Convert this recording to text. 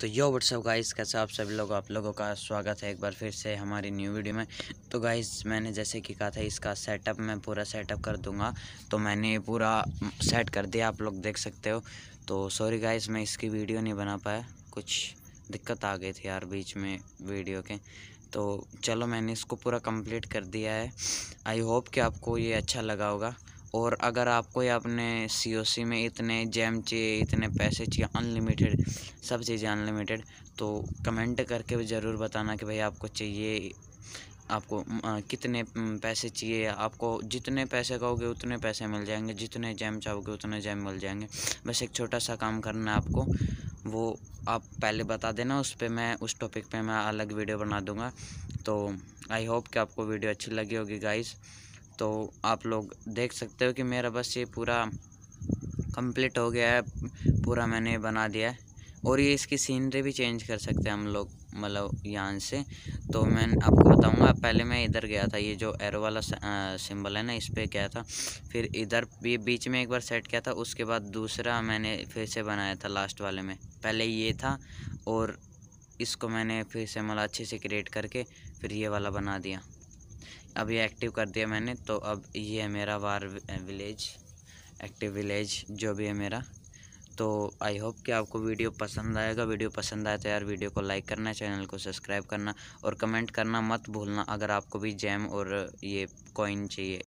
तो यो WhatsApp guys कैसे आप सभी लोग आप लोगों का स्वागत है एक बार फिर से हमारी न्यू वीडियो में तो गाइस मैंने जैसे कि कहा था इसका सेटअप मैं पूरा सेटअप कर दूंगा तो मैंने ये पूरा सेट कर दिया आप लोग देख सकते हो तो सॉरी गाइस मैं इसकी वीडियो नहीं बना पाया कुछ दिक्कत आ गई थी यार बीच में वीडियो के तो चलो मैंने इसको पूरा कम्प्लीट कर दिया है आई होप कि आपको ये अच्छा लगा होगा और अगर आपको या अपने सी में इतने जैम चाहिए इतने पैसे चाहिए अनलिमिटेड सब चीज़ें अनलिमिटेड तो कमेंट करके ज़रूर बताना कि भाई आपको चाहिए आपको कितने पैसे चाहिए आपको जितने पैसे कहोगे उतने पैसे मिल जाएंगे जितने जैम चाहोगे उतने जैम मिल जाएंगे बस एक छोटा सा काम करना है आपको वो आप पहले बता देना उस पर मैं उस टॉपिक पे मैं अलग वीडियो बना दूंगा तो आई होप कि आपको वीडियो अच्छी लगी होगी गाइज़ तो आप लोग देख सकते हो कि मेरा बस ये पूरा कंप्लीट हो गया है पूरा मैंने बना दिया है और ये इसकी सीनरी भी चेंज कर सकते हैं हम लोग मतलब यहाँ से तो मैं आपको बताऊंगा पहले मैं इधर गया था ये जो एरो वाला सिंबल है ना इस पर क्या था फिर इधर भी बीच में एक बार सेट किया था उसके बाद दूसरा मैंने फिर से बनाया था लास्ट वाले में पहले ये था और इसको मैंने फिर से मतलब अच्छे से क्रिएट करके फिर ये वाला बना दिया अब ये एक्टिव कर दिया मैंने तो अब ये है मेरा वार विलेज एक्टिव विलेज जो भी है मेरा तो आई होप कि आपको वीडियो पसंद आएगा वीडियो पसंद आए तो यार वीडियो को लाइक करना चैनल को सब्सक्राइब करना और कमेंट करना मत भूलना अगर आपको भी जैम और ये कॉइन चाहिए